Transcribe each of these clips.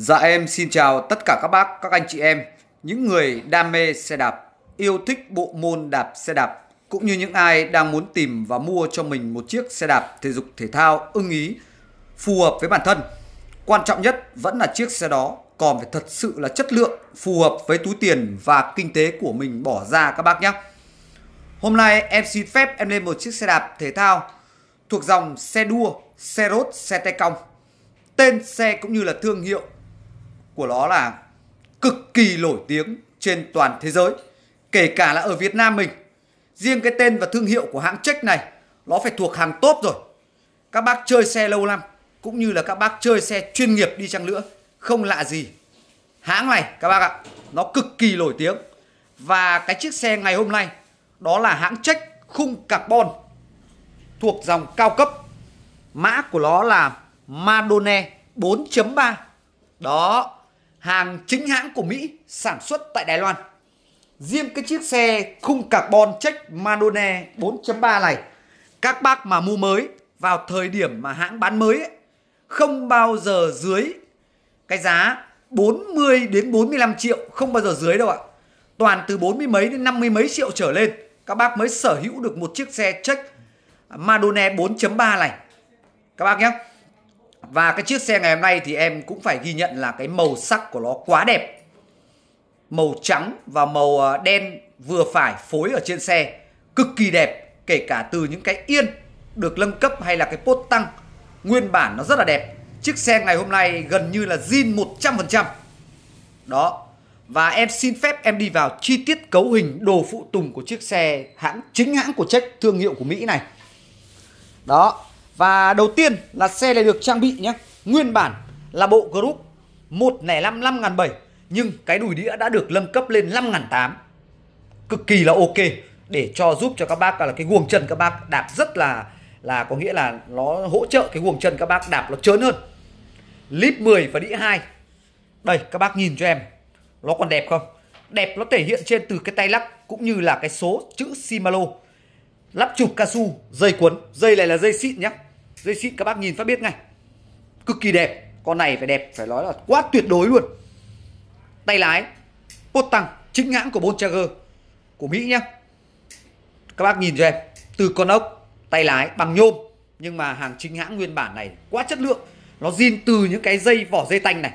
Dạ em xin chào tất cả các bác, các anh chị em, những người đam mê xe đạp, yêu thích bộ môn đạp xe đạp, cũng như những ai đang muốn tìm và mua cho mình một chiếc xe đạp thể dục thể thao ưng ý, phù hợp với bản thân. Quan trọng nhất vẫn là chiếc xe đó còn phải thật sự là chất lượng, phù hợp với túi tiền và kinh tế của mình bỏ ra các bác nhé. Hôm nay em xin phép em lên một chiếc xe đạp thể thao thuộc dòng xe đua, xe rốt, xe tay cong. Tên xe cũng như là thương hiệu của nó là cực kỳ nổi tiếng trên toàn thế giới kể cả là ở Việt Nam mình riêng cái tên và thương hiệu của hãng Trek này nó phải thuộc hàng top rồi các bác chơi xe lâu năm cũng như là các bác chơi xe chuyên nghiệp đi chăng nữa không lạ gì hãng này các bác ạ nó cực kỳ nổi tiếng và cái chiếc xe ngày hôm nay đó là hãng Trek khung carbon thuộc dòng cao cấp mã của nó là Madone 4.3 đó hàng chính hãng của Mỹ sản xuất tại Đài Loan. Riêng cái chiếc xe khung carbon check Madone 4.3 này, các bác mà mua mới vào thời điểm mà hãng bán mới ấy, không bao giờ dưới cái giá 40 đến 45 triệu, không bao giờ dưới đâu ạ. Toàn từ 40 mấy đến 50 mấy triệu trở lên, các bác mới sở hữu được một chiếc xe check Madone 4.3 này. Các bác nhé. Và cái chiếc xe ngày hôm nay thì em cũng phải ghi nhận là cái màu sắc của nó quá đẹp. Màu trắng và màu ờ, đen vừa phải phối ở trên xe cực kỳ đẹp kể cả từ những cái yên được nâng cấp hay là cái pốt tăng nguyên bản nó rất là đẹp chiếc xe ngày hôm nay gần như là zin 100% đó và em xin phép em đi vào chi tiết cấu hình đồ phụ tùng của chiếc xe hãng chính hãng của Czech thương hiệu của Mỹ này đó và đầu tiên là xe này được trang bị nhé Nguyên bản là bộ group 105 5007 Nhưng cái đùi đĩa đã được nâng cấp lên 5008 Cực kỳ là ok Để cho giúp cho các bác là cái guồng chân các bác đạp rất là Là có nghĩa là nó hỗ trợ cái guồng chân các bác đạp nó trớn hơn Lip 10 và đĩa 2 Đây các bác nhìn cho em Nó còn đẹp không Đẹp nó thể hiện trên từ cái tay lắc Cũng như là cái số chữ simalo Lắp chụp cao su, dây cuốn Dây này là dây xịn nhé dây xịn các bác nhìn phát biết ngay cực kỳ đẹp con này phải đẹp phải nói là quá tuyệt đối luôn tay lái bốt tăng chính hãng của Bontrager của Mỹ nhé các bác nhìn cho em từ con ốc tay lái bằng nhôm nhưng mà hàng chính hãng nguyên bản này quá chất lượng nó zin từ những cái dây vỏ dây tanh này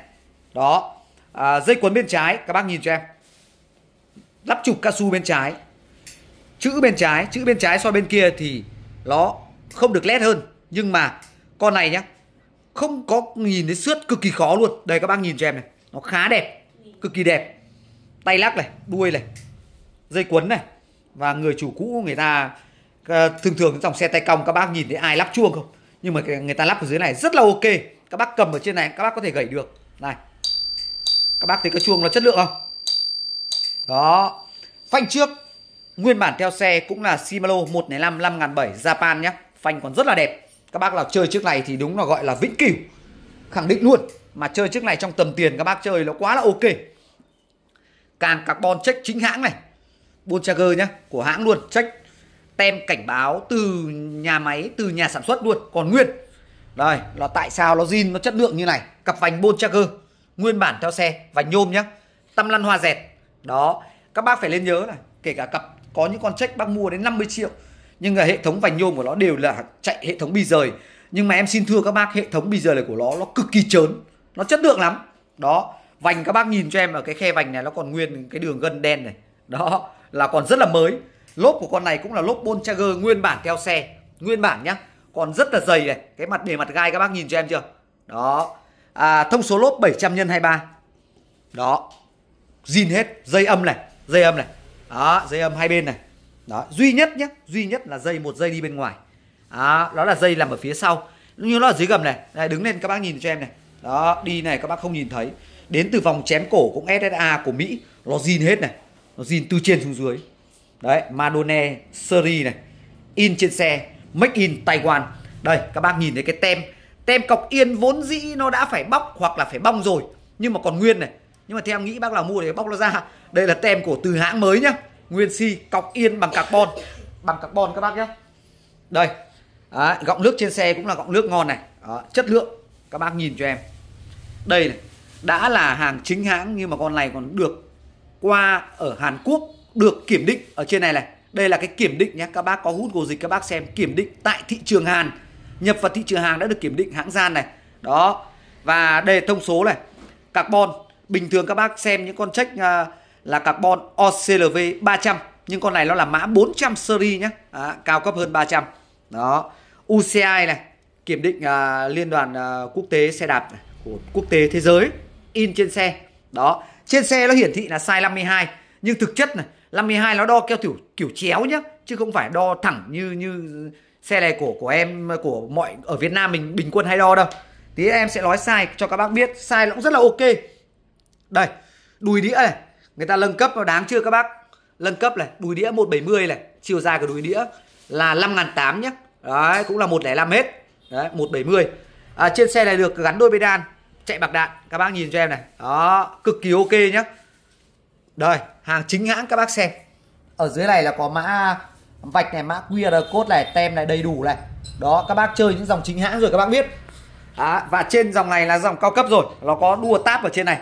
đó à, dây quấn bên trái các bác nhìn cho em lắp trục su bên trái chữ bên trái chữ bên trái so bên kia thì nó không được lét hơn nhưng mà con này nhá không có nhìn thấy sướt cực kỳ khó luôn đây các bác nhìn cho em này nó khá đẹp cực kỳ đẹp tay lắc này đuôi này dây quấn này và người chủ cũ người ta ờ, thường thường dòng xe tay cong các bác nhìn thấy ai lắp chuông không nhưng mà người ta lắp ở dưới này rất là ok các bác cầm ở trên này các bác có thể gẩy được này các bác thấy cái chuông nó chất lượng không đó phanh trước nguyên bản theo xe cũng là Shimano 105 5700 Japan nhé phanh còn rất là đẹp các bác nào chơi chiếc này thì đúng là gọi là vĩnh cửu khẳng định luôn mà chơi chiếc này trong tầm tiền các bác chơi nó quá là ok càng carbon check chính hãng này Bontrager nhá của hãng luôn check tem cảnh báo từ nhà máy từ nhà sản xuất luôn còn nguyên đây là tại sao nó zin nó chất lượng như này cặp vành Bontrager nguyên bản theo xe vành nhôm nhá tâm lăn hoa dẹt đó các bác phải lên nhớ này kể cả cặp có những con check bác mua đến 50 triệu nhưng là hệ thống vành nhôm của nó đều là chạy hệ thống bi rời nhưng mà em xin thưa các bác hệ thống bi rời này của nó nó cực kỳ trớn nó chất lượng lắm đó vành các bác nhìn cho em ở cái khe vành này nó còn nguyên cái đường gân đen này đó là còn rất là mới lốp của con này cũng là lốp Bontrager nguyên bản theo xe nguyên bản nhá còn rất là dày này cái mặt bề mặt gai các bác nhìn cho em chưa đó à, thông số lốp 700 x 23 đó zin hết dây âm này dây âm này đó dây âm hai bên này đó duy nhất nhé duy nhất là dây một dây đi bên ngoài đó, đó là dây nằm ở phía sau như nó ở dưới gầm này này đứng lên các bác nhìn cho em này đó đi này các bác không nhìn thấy đến từ vòng chém cổ cũng SSA của Mỹ nó zin hết này nó zin từ trên xuống dưới đấy Madone series này in trên xe make in Taiwan đây các bác nhìn thấy cái tem tem cọc yên vốn dĩ nó đã phải bóc hoặc là phải bong rồi nhưng mà còn nguyên này nhưng mà theo em nghĩ bác nào mua để bóc nó ra đây là tem của từ hãng mới nhá nguyên si cọc yên bằng carbon bằng carbon các bác nhé đây Đấy, gọng nước trên xe cũng là gọng nước ngon này Đó, chất lượng các bác nhìn cho em đây này đã là hàng chính hãng nhưng mà con này còn được qua ở Hàn Quốc được kiểm định ở trên này này đây là cái kiểm định nhé các bác có hút gồ dịch các bác xem kiểm định tại thị trường Hàn nhập vào thị trường Hàn đã được kiểm định hãng gian này đó và đề thông số này carbon bình thường các bác xem những con check uh, là carbon OCLV 300 nhưng con này nó là mã 400 series nhé à, cao cấp hơn 300 đó UCI này kiểm định à, liên đoàn à, quốc tế xe đạp này, của quốc tế thế giới in trên xe đó trên xe nó hiển thị là size 52 nhưng thực chất này 52 nó đo keo kiểu kiểu chéo nhá chứ không phải đo thẳng như như xe này của của em của mọi ở Việt Nam mình bình quân hay đo đâu tí em sẽ nói sai cho các bác biết sai cũng rất là ok đây đùi đĩa này Người ta nâng cấp nó đáng chưa các bác? Nâng cấp này, đùi đĩa 170 này, chiều dài của đùi đĩa là 5.800 nhé. Đấy, cũng là 105 hết. Đấy, 170. À, trên xe này được gắn đôi bê đan chạy bạc đạn. Các bác nhìn cho em này. Đó, cực kỳ ok nhá. Đây, hàng chính hãng các bác xem. Ở dưới này là có mã vạch này, mã QR code này, tem này đầy đủ này. Đó, các bác chơi những dòng chính hãng rồi các bác biết. À, và trên dòng này là dòng cao cấp rồi, nó có đua táp ở trên này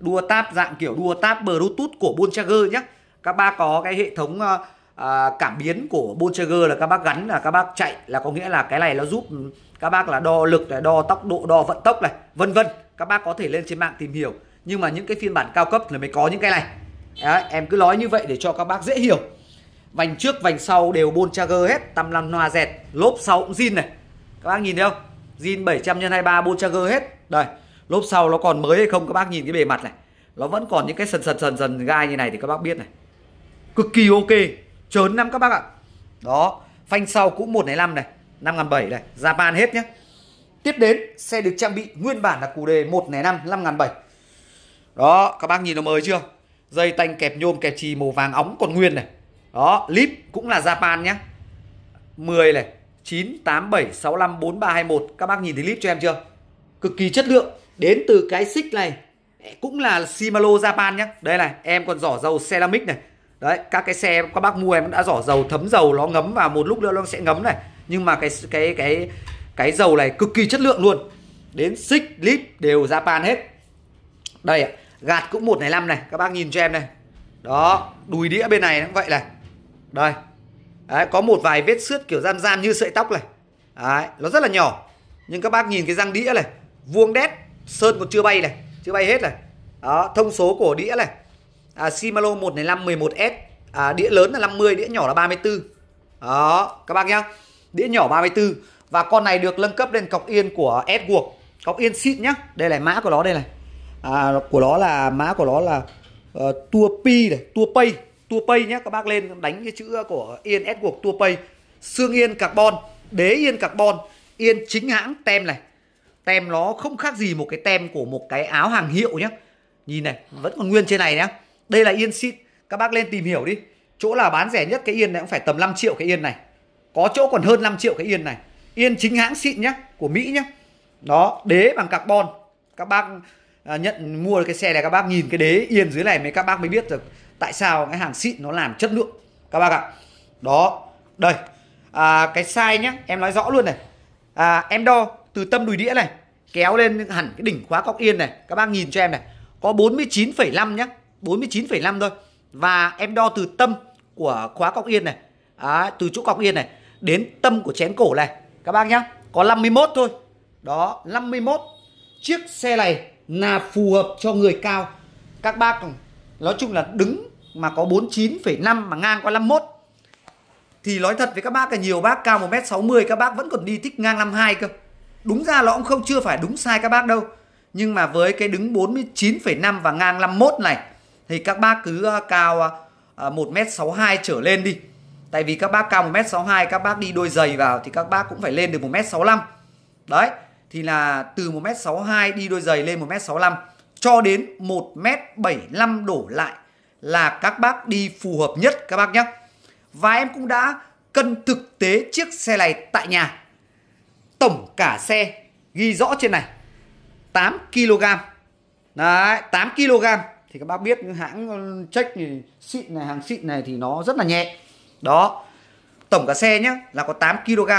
đua táp dạng kiểu đua táp Bluetooth của Bontrager nhé các bác có cái hệ thống ờ, à, cảm biến của Bontrager là các bác gắn là các bác chạy là có nghĩa là cái này nó giúp các bác là đo lực này đo tốc độ đo vận tốc này vân vân các bác có thể lên trên mạng tìm hiểu nhưng mà những cái phiên bản cao cấp là mới có những cái này Đấy, em cứ nói như vậy để cho các bác dễ hiểu vành trước vành sau đều Bontrager hết tăm lăm loa dẹt lốp sau cũng zin này các bác nhìn thấy không zin 700 x 23 Bontrager hết đây lốp sau nó còn mới hay không các bác nhìn cái bề mặt này nó vẫn còn những cái sần sần sần sần gai như này thì các bác biết này cực kỳ ok trớn năm các bác ạ đó phanh sau cũng 105 này năm ngàn bảy này Japan hết nhé tiếp đến xe được trang bị nguyên bản là cụ đề một năm năm ngàn bảy, đó các bác nhìn nó mới chưa dây tanh kẹp nhôm kẹp trì màu vàng óng còn nguyên này đó lip cũng là Japan nhé 10 này chín 987 65 4321 các bác nhìn thấy lip cho em chưa cực kỳ chất lượng đến từ cái xích này eh, cũng là Shimano Japan nhé đây này em còn giỏ dầu ceramic này đấy các cái xe các bác mua em đã giỏ dầu thấm dầu nó ngấm và một lúc nữa nó sẽ ngấm này nhưng mà cái cái cái cái dầu này cực kỳ chất lượng luôn đến xích lip đều Japan hết đây gạt cũng một này năm này các bác nhìn cho em này đó đùi đĩa bên này cũng vậy này đây đấy, có một vài vết xước kiểu gian gian như sợi tóc này đấy, nó rất là nhỏ nhưng các bác nhìn cái răng đĩa này vuông đét sơn còn chưa bay này chưa bay hết này đó thông số của đĩa này à, Shimano 105 11S à, đĩa lớn là 50 đĩa nhỏ là 34 đó các bác nhá đĩa nhỏ 34 và con này được nâng cấp lên cọc yên của s Edward cọc yên xịn nhá đây là mã của nó đây này à, của nó là mã của nó là uh, ờ, tour pi này TUA pay TUA pay nhá các bác lên đánh cái chữ của yên s cuộc TUA pay xương yên carbon đế yên carbon yên chính hãng tem này tem nó không khác gì một cái tem của một cái áo hàng hiệu nhé nhìn này vẫn còn nguyên trên này nhé đây là yên xịn các bác lên tìm hiểu đi chỗ là bán rẻ nhất cái yên này cũng phải tầm 5 triệu cái yên này có chỗ còn hơn 5 triệu cái yên này yên chính hãng xịn nhé, của mỹ nhé. đó đế bằng carbon các bác à, nhận mua cái xe này các bác nhìn cái đế yên dưới này mới các bác mới biết được tại sao cái hàng xịn nó làm chất lượng các bác ạ đó đây à, cái size nhé, em nói rõ luôn này à, em đo từ tâm đùi đĩa này kéo lên hẳn cái đỉnh khóa cọc yên này các bác nhìn cho em này có 49,5 nhá 49,5 thôi và em đo từ tâm của khóa cọc yên này à, từ chỗ cọc yên này đến tâm của chén cổ này các bác nhá có 51 thôi đó 51 chiếc xe này là phù hợp cho người cao các bác nói chung là đứng mà có 49,5 mà ngang có 51 thì nói thật với các bác là nhiều bác cao 1m60 các bác vẫn còn đi thích ngang 52 cơ Đúng ra là ông không chưa phải đúng sai các bác đâu. Nhưng mà với cái đứng 49,5 và ngang 51 này thì các bác cứ ờ, cao 1m62 ờ, ờ, trở lên đi. Tại vì các bác cao 1m62 các bác đi đôi giày vào thì các bác cũng phải lên được 1m65. Đấy, thì là từ 1m62 đi đôi giày lên 1m65 cho đến 1m75 đổ lại là các bác đi phù hợp nhất các bác nhé. Và em cũng đã cân thực tế chiếc xe này tại nhà tổng cả xe ghi rõ trên này 8 kg đấy 8 kg thì các bác biết hãng ờ, check thì xịn này hàng xịn này thì nó rất là nhẹ đó tổng cả xe nhá là có 8 kg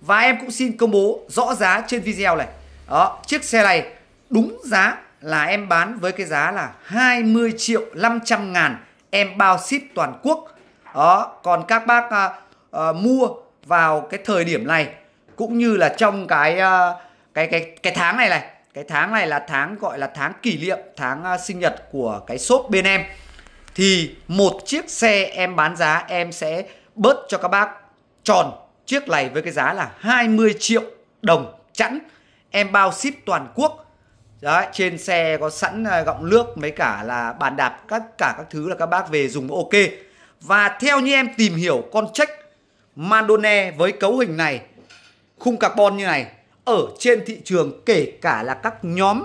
và em cũng xin công bố rõ giá trên video này đó chiếc xe này đúng giá là em bán với cái giá là 20 triệu 500 ngàn em bao ship toàn quốc đó còn các bác à, à, mua vào cái thời điểm này cũng như là trong cái ờ, cái cái cái tháng này này cái tháng này là tháng gọi là tháng kỷ niệm tháng ờ, sinh nhật của cái shop bên em thì một chiếc xe em bán giá em sẽ bớt cho các bác tròn chiếc này với cái giá là 20 triệu đồng chẵn em bao ship toàn quốc Đấy, trên xe có sẵn ờ, gọng nước mấy cả là bàn đạp các cả các thứ là các bác về dùng ok và theo như em tìm hiểu con check Mandone với cấu hình này khung carbon như này ở trên thị trường kể cả là các nhóm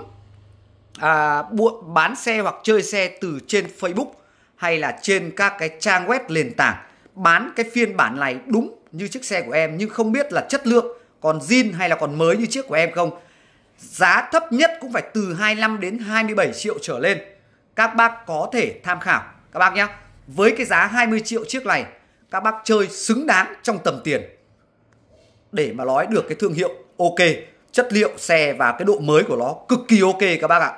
à, buộc bán xe hoặc chơi xe từ trên Facebook hay là trên các cái trang web nền tảng bán cái phiên bản này đúng như chiếc xe của em nhưng không biết là chất lượng còn zin hay là còn mới như chiếc của em không giá thấp nhất cũng phải từ 25 đến 27 triệu trở lên các bác có thể tham khảo các bác nhé với cái giá 20 triệu chiếc này các bác chơi xứng đáng trong tầm tiền để mà nói được cái thương hiệu ok chất liệu xe và cái độ mới của nó cực kỳ ok các bác ạ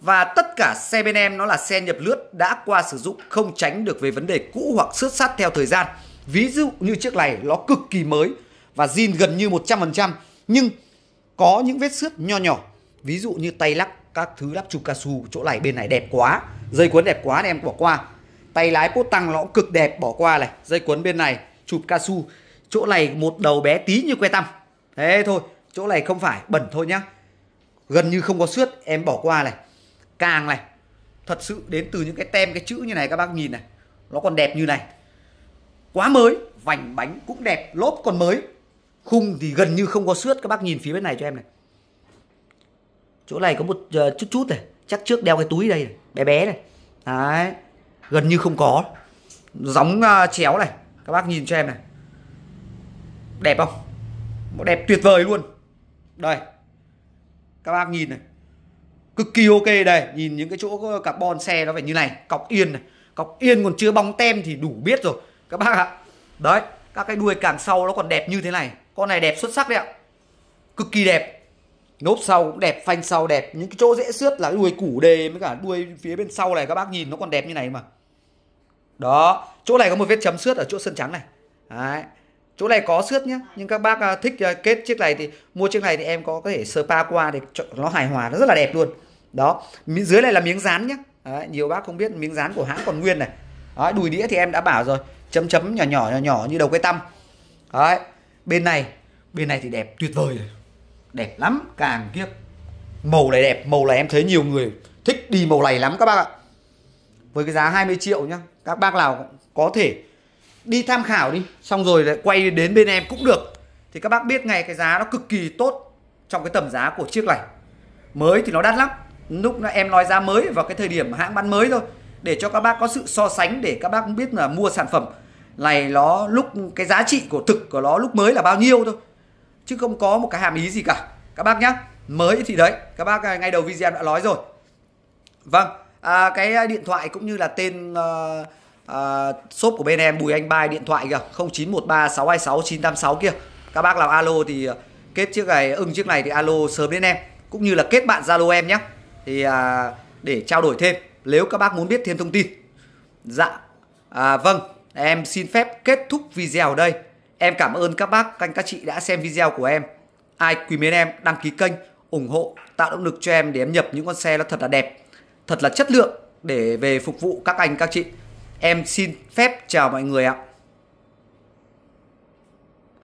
và tất cả xe bên em nó là xe nhập lướt đã qua sử dụng không tránh được về vấn đề cũ hoặc xước sát theo thời gian ví dụ như chiếc này nó cực kỳ mới và zin gần như 100% nhưng có những vết xước nho nhỏ ví dụ như tay lắc các thứ lắp chụp cao su chỗ này bên này đẹp quá dây cuốn đẹp quá nên em bỏ qua tay lái cốt tăng nó cực đẹp bỏ qua này dây cuốn bên này chụp cao su chỗ này một đầu bé tí như que tăm thế thôi chỗ này không phải bẩn thôi nhá gần như không có xước em bỏ qua này càng này thật sự đến từ những cái tem cái chữ như này các bác nhìn này nó còn đẹp như này quá mới vành bánh cũng đẹp lốp còn mới khung thì gần như không có xước các bác nhìn phía bên này cho em này chỗ này có một uh, chút chút này chắc trước đeo cái túi đây này. bé bé này đấy gần như không có gióng uh, chéo này các bác nhìn cho em này đẹp không đẹp tuyệt vời luôn đây các bác nhìn này cực kỳ ok đây nhìn những cái chỗ carbon xe nó phải như này cọc yên này cọc yên còn chưa bóng tem thì đủ biết rồi các bác ạ đấy các cái đuôi càng sau nó còn đẹp như thế này con này đẹp xuất sắc đấy ạ cực kỳ đẹp nốp sau cũng đẹp phanh sau đẹp những cái chỗ dễ xước là đuôi củ đề với cả đuôi phía bên sau này các bác nhìn nó còn đẹp như này mà đó chỗ này có một vết chấm xước ở chỗ sân trắng này đấy chỗ này có xước nhá nhưng các bác à, thích à, kết chiếc này thì mua chiếc này thì em có, có thể spa qua để nó hài hòa nó rất là đẹp luôn đó dưới này là miếng dán nhá Đấy, nhiều bác không biết miếng dán của hãng còn nguyên này Đấy, đùi đĩa thì em đã bảo rồi chấm chấm nhỏ nhỏ nhỏ nhỏ như đầu cái tăm Đấy, bên này bên này thì đẹp tuyệt vời đẹp lắm càng kiếp màu này đẹp màu này em thấy nhiều người thích đi màu này lắm các bác ạ với cái giá 20 triệu nhá các bác nào có thể đi tham khảo đi xong rồi lại quay đến bên em cũng được thì các bác biết ngay cái giá nó cực kỳ tốt trong cái tầm giá của chiếc này mới thì nó đắt lắm lúc em nói giá mới vào cái thời điểm hãng bán mới thôi để cho các bác có sự so sánh để các bác biết là mua sản phẩm này nó lúc cái giá trị của thực của nó lúc mới là bao nhiêu thôi chứ không có một cái hàm ý gì cả các bác nhá mới thì đấy các bác ngay đầu video đã nói rồi vâng à, cái điện thoại cũng như là tên uh, à, shop của bên em Bùi Anh Bai điện thoại kìa 0913 626 986 kia các bác làm alo thì à, kết chiếc này ưng chiếc này thì alo sớm đến em cũng như là kết bạn Zalo em nhé thì à, để trao đổi thêm nếu các bác muốn biết thêm thông tin dạ à, vâng em xin phép kết thúc video ở đây em cảm ơn các bác anh các chị đã xem video của em ai quý mến em đăng ký kênh ủng hộ tạo động lực cho em để em nhập những con xe nó thật là đẹp thật là chất lượng để về phục vụ các anh các chị Em xin phép chào mọi người ạ.